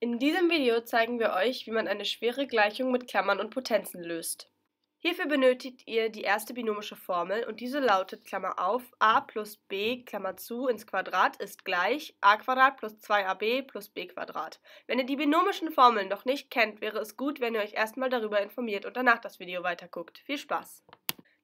In diesem Video zeigen wir euch, wie man eine schwere Gleichung mit Klammern und Potenzen löst. Hierfür benötigt ihr die erste binomische Formel und diese lautet Klammer auf a plus b Klammer zu ins Quadrat ist gleich a Quadrat plus 2ab plus b Quadrat. Wenn ihr die binomischen Formeln noch nicht kennt, wäre es gut, wenn ihr euch erstmal darüber informiert und danach das Video weiterguckt. Viel Spaß!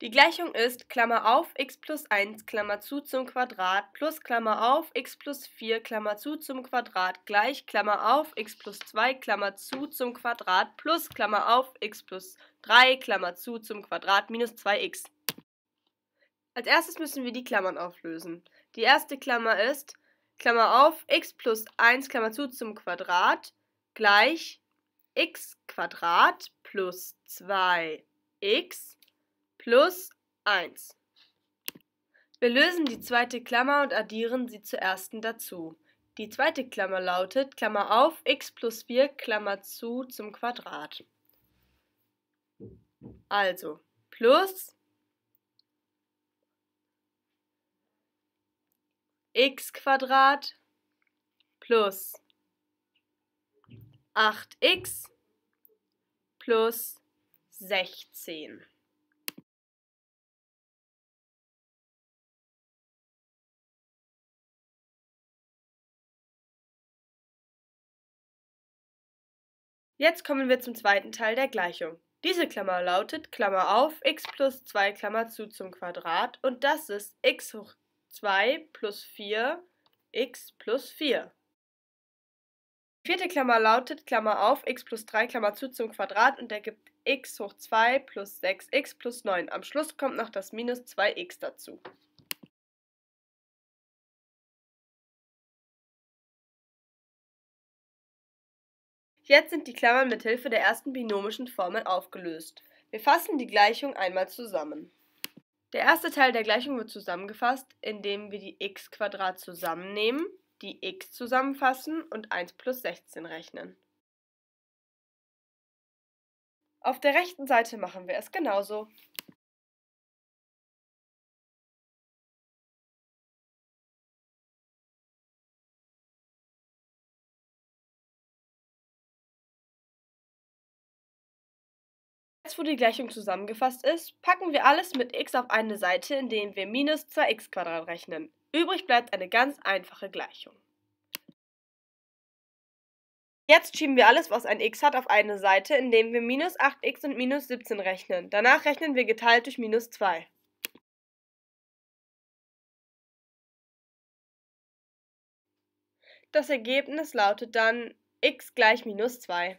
Die Gleichung ist Klammer auf x plus 1 Klammer zu zum Quadrat plus Klammer auf x plus 4 Klammer zu zum Quadrat gleich Klammer auf x plus 2 Klammer zu zum Quadrat plus Klammer auf x plus 3 Klammer zu zum Quadrat minus 2x. Als erstes müssen wir die Klammern auflösen. Die erste Klammer ist Klammer auf x plus 1 Klammer zu zum Quadrat gleich x Quadrat plus 2x plus 1. Wir lösen die zweite Klammer und addieren sie zur ersten dazu. Die zweite Klammer lautet Klammer auf x plus 4 Klammer zu zum Quadrat. Also plus x Quadrat plus 8x plus 16. Jetzt kommen wir zum zweiten Teil der Gleichung. Diese Klammer lautet Klammer auf x plus 2 Klammer zu zum Quadrat und das ist x hoch 2 plus 4 x plus 4. Die vierte Klammer lautet Klammer auf x plus 3 Klammer zu zum Quadrat und ergibt x hoch 2 plus 6x plus 9. Am Schluss kommt noch das minus 2x dazu. Jetzt sind die Klammern mit Hilfe der ersten binomischen Formel aufgelöst. Wir fassen die Gleichung einmal zusammen. Der erste Teil der Gleichung wird zusammengefasst, indem wir die x zusammennehmen, die x zusammenfassen und 1 plus 16 rechnen. Auf der rechten Seite machen wir es genauso. Jetzt, wo die Gleichung zusammengefasst ist, packen wir alles mit x auf eine Seite, indem wir minus 2x rechnen. Übrig bleibt eine ganz einfache Gleichung. Jetzt schieben wir alles, was ein x hat, auf eine Seite, indem wir minus 8x und minus 17 rechnen. Danach rechnen wir geteilt durch minus 2. Das Ergebnis lautet dann x gleich minus 2.